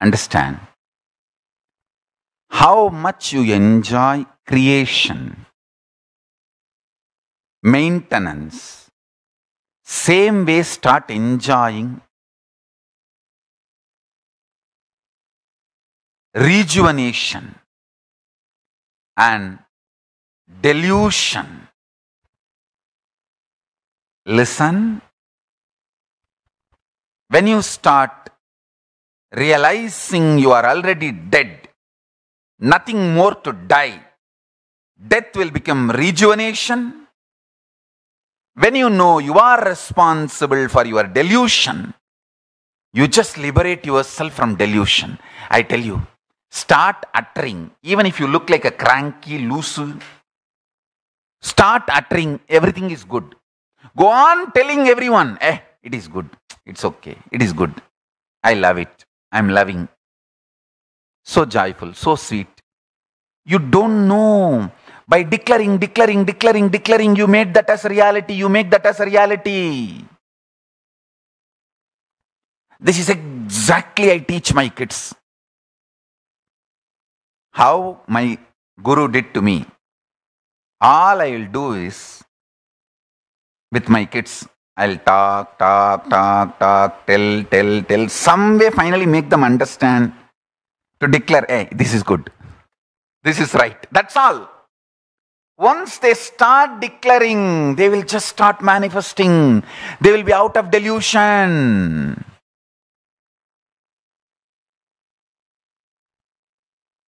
understand how much you enjoy creation, maintenance, same way start enjoying rejuvenation and delusion. Listen, when you start realizing you are already dead, nothing more to die, death will become rejuvenation. When you know you are responsible for your delusion, you just liberate yourself from delusion. I tell you, start uttering, even if you look like a cranky, loose, start uttering, everything is good. Go on telling everyone, eh, it is good, it's okay, it is good, I love it. I'm loving. So joyful, so sweet. You don't know. By declaring, declaring, declaring, declaring, you made that as reality. You make that as reality. This is exactly I teach my kids. How my guru did to me. All I will do is with my kids I'll talk, talk, talk, talk, tell, tell, tell. Some way finally make them understand to declare, hey, this is good. This is right. That's all. Once they start declaring, they will just start manifesting. They will be out of delusion.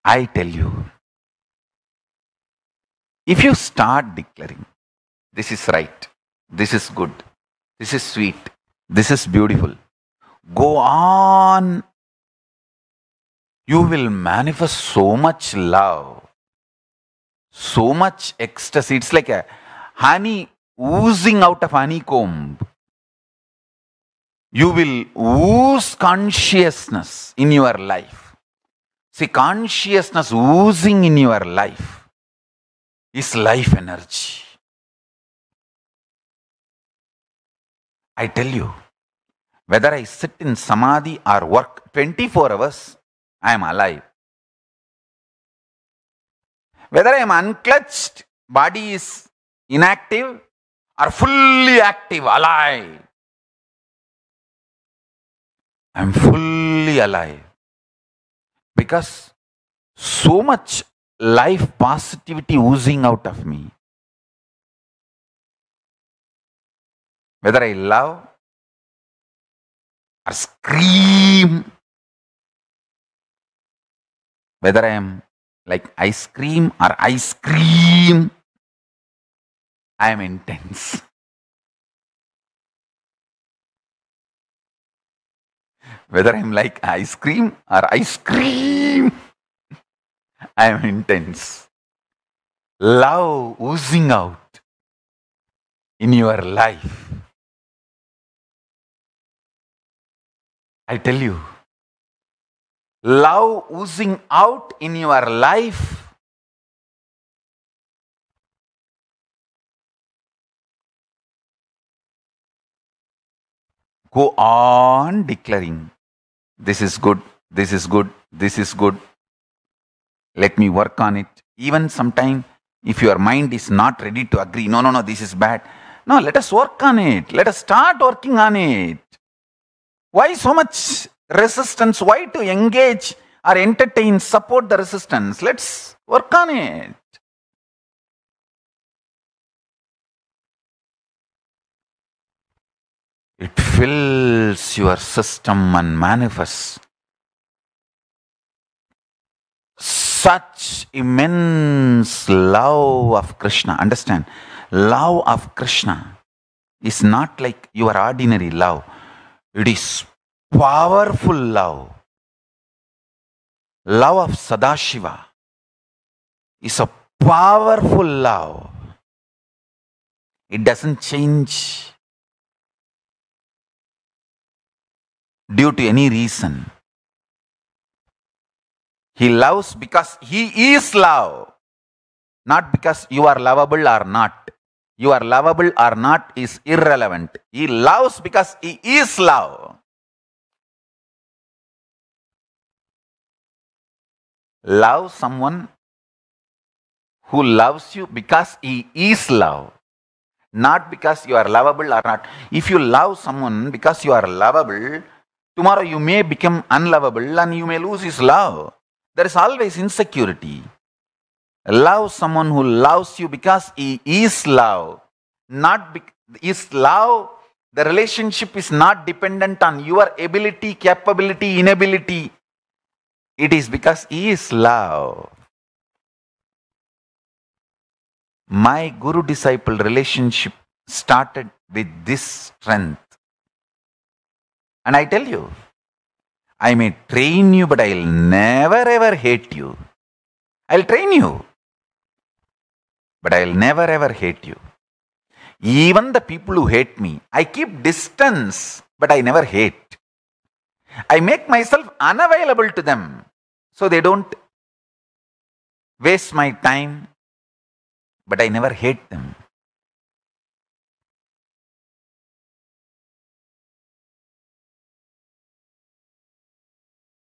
I tell you, if you start declaring, this is right, this is good, this is sweet. This is beautiful. Go on. You will manifest so much love, so much ecstasy. It's like a honey oozing out of honeycomb. You will ooze consciousness in your life. See, consciousness oozing in your life is life energy. I tell you, whether I sit in samadhi or work 24 hours, I am alive. Whether I am unclutched, body is inactive, or fully active, alive. I am fully alive. Because so much life positivity oozing out of me. whether I love or scream, whether I am like ice cream or ice cream, I am intense. Whether I'm like ice cream or ice cream, I am intense. Love oozing out in your life I tell you, love oozing out in your life go on declaring this is good this is good this is good let me work on it even sometime if your mind is not ready to agree no no no this is bad no let us work on it let us start working on it why so much resistance? Why to engage or entertain, support the resistance? Let's work on it. It fills your system and manifests such immense love of Krishna. Understand? Love of Krishna is not like your ordinary love. It is powerful love. Love of Sadashiva is a powerful love. It doesn't change due to any reason. He loves because He is love, not because you are lovable or not you are lovable or not is irrelevant. He loves because he is love. Love someone who loves you because he is love, not because you are lovable or not. If you love someone because you are lovable, tomorrow you may become unlovable and you may lose his love. There is always insecurity. Love someone who loves you because he is love. Not be, is love, the relationship is not dependent on your ability, capability, inability. It is because he is love. My guru disciple relationship started with this strength. And I tell you, I may train you, but I'll never ever hate you. I'll train you but I will never ever hate you. Even the people who hate me, I keep distance, but I never hate. I make myself unavailable to them so they don't waste my time, but I never hate them.